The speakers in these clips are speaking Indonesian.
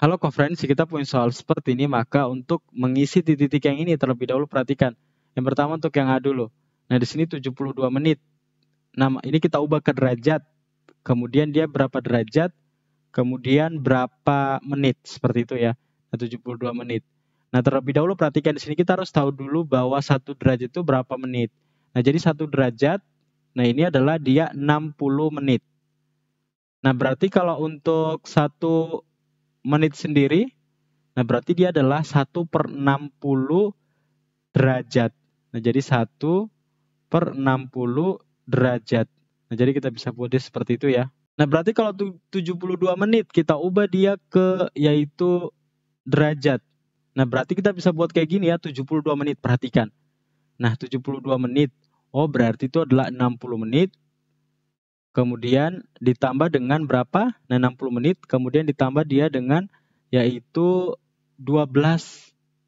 Kalau konferensi kita punya soal seperti ini, maka untuk mengisi titik-titik yang ini terlebih dahulu perhatikan. Yang pertama untuk yang A dulu. Nah, di sini 72 menit. Nah, ini kita ubah ke derajat. Kemudian dia berapa derajat, kemudian berapa menit, seperti itu ya. Nah, 72 menit. Nah, terlebih dahulu perhatikan di sini kita harus tahu dulu bahwa satu derajat itu berapa menit. Nah, jadi satu derajat, nah ini adalah dia 60 menit. Nah, berarti kalau untuk satu menit sendiri. Nah, berarti dia adalah 1 per 60 derajat. Nah, jadi 1 per 60 derajat. Nah, jadi kita bisa buat dia seperti itu ya. Nah, berarti kalau 72 menit kita ubah dia ke yaitu derajat. Nah, berarti kita bisa buat kayak gini ya, 72 menit perhatikan. Nah, 72 menit. Oh, berarti itu adalah 60 menit kemudian ditambah dengan berapa? Nah, 60 menit, kemudian ditambah dia dengan yaitu 12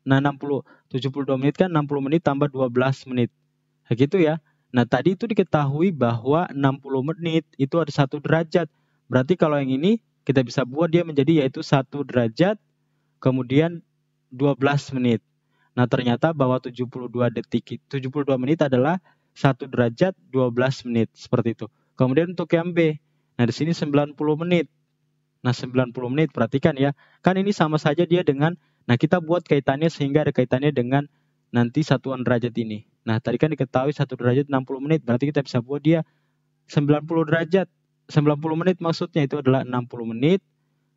nah 60 72 menit kan 60 menit tambah 12 menit. Nah, gitu ya. Nah, tadi itu diketahui bahwa 60 menit itu ada satu derajat. Berarti kalau yang ini kita bisa buat dia menjadi yaitu satu derajat kemudian 12 menit. Nah, ternyata bahwa 72 detik 72 menit adalah satu derajat 12 menit seperti itu. Kemudian untuk yang B, nah di sini 90 menit. Nah 90 menit perhatikan ya, kan ini sama saja dia dengan, nah kita buat kaitannya sehingga ada kaitannya dengan nanti satuan derajat ini. Nah tadi kan diketahui satu derajat 60 menit, berarti kita bisa buat dia 90 derajat. 90 menit maksudnya itu adalah 60 menit,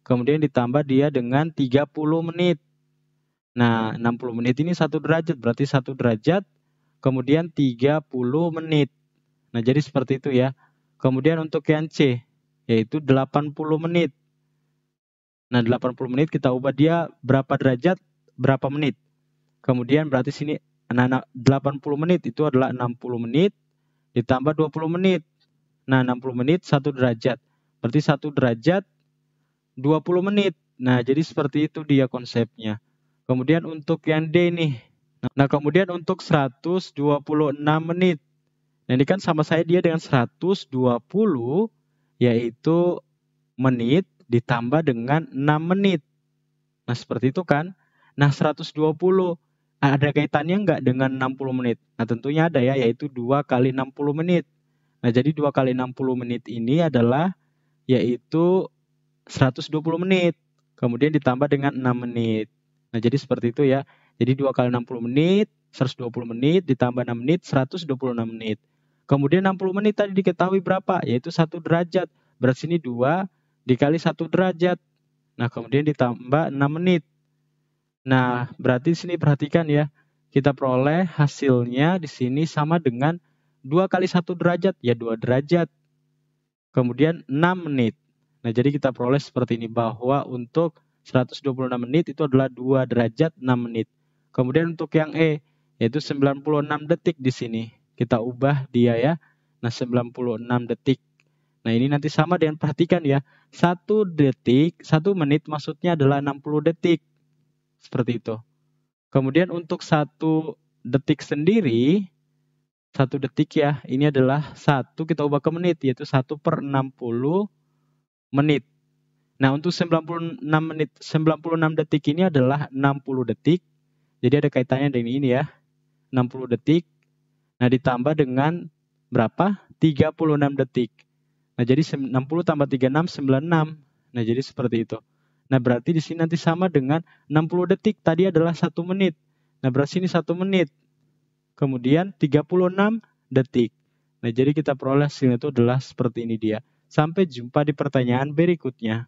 kemudian ditambah dia dengan 30 menit. Nah, 60 menit ini satu derajat, berarti satu derajat, kemudian 30 menit. Nah, jadi seperti itu ya. Kemudian untuk yang C, yaitu 80 menit. Nah, 80 menit kita ubah dia berapa derajat, berapa menit. Kemudian berarti sini nah, 80 menit itu adalah 60 menit ditambah 20 menit. Nah, 60 menit 1 derajat. Berarti 1 derajat 20 menit. Nah, jadi seperti itu dia konsepnya. Kemudian untuk yang D nih. Nah, kemudian untuk 126 menit. Nah, ini kan sama saya dia dengan 120 yaitu menit ditambah dengan 6 menit. Nah, seperti itu kan. Nah, 120 ada kaitannya enggak dengan 60 menit? Nah, tentunya ada ya, yaitu 2 kali 60 menit. Nah, jadi 2 kali 60 menit ini adalah yaitu 120 menit. Kemudian ditambah dengan 6 menit. Nah, jadi seperti itu ya. Jadi 2 kali 60 menit, 120 menit, ditambah 6 menit, 126 menit. Kemudian 60 menit tadi diketahui berapa? Yaitu 1 derajat. Berarti sini 2 dikali 1 derajat. Nah, kemudian ditambah 6 menit. Nah, berarti di sini perhatikan ya. Kita peroleh hasilnya di sini sama dengan 2 kali 1 derajat, ya 2 derajat. Kemudian 6 menit. Nah, jadi kita peroleh seperti ini bahwa untuk 126 menit itu adalah 2 derajat 6 menit. Kemudian untuk yang E, yaitu 96 detik di sini. Kita ubah dia ya. Nah, 96 detik. Nah, ini nanti sama dengan perhatikan ya. 1 detik, 1 menit maksudnya adalah 60 detik. Seperti itu. Kemudian untuk 1 detik sendiri, 1 detik ya, ini adalah 1 kita ubah ke menit, yaitu 1 per 60 menit. Nah, untuk 96 menit, 96 detik ini adalah 60 detik. Jadi ada kaitannya dengan ini ya. 60 detik Nah, ditambah dengan berapa? 36 detik. Nah, jadi 60 tambah 36, 96. Nah, jadi seperti itu. Nah, berarti di sini nanti sama dengan 60 detik. Tadi adalah 1 menit. Nah, berarti ini 1 menit. Kemudian 36 detik. Nah, jadi kita peroleh hasilnya itu adalah seperti ini dia. Sampai jumpa di pertanyaan berikutnya.